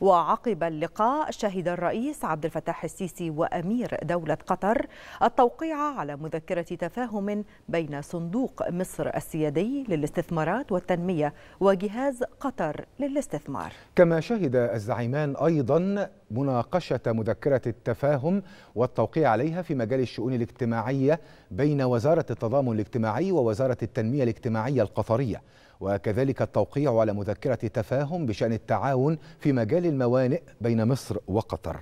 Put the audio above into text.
وعقب اللقاء شهد الرئيس عبد الفتاح السيسي وأمير دولة قطر التوقيع على مذكرة تفاهم بين صندوق مصر السيادي للاستثمارات والتنمية وجهاز قطر للاستثمار كما شهد الزعيمان أيضا مناقشة مذكرة التفاهم والتوقيع عليها في مجال الشؤون الاجتماعية بين وزارة التضامن الاجتماعي ووزارة التنمية الاجتماعية القطرية وكذلك التوقيع على مذكرة تفاهم بشأن التعاون في مجال الموانئ بين مصر وقطر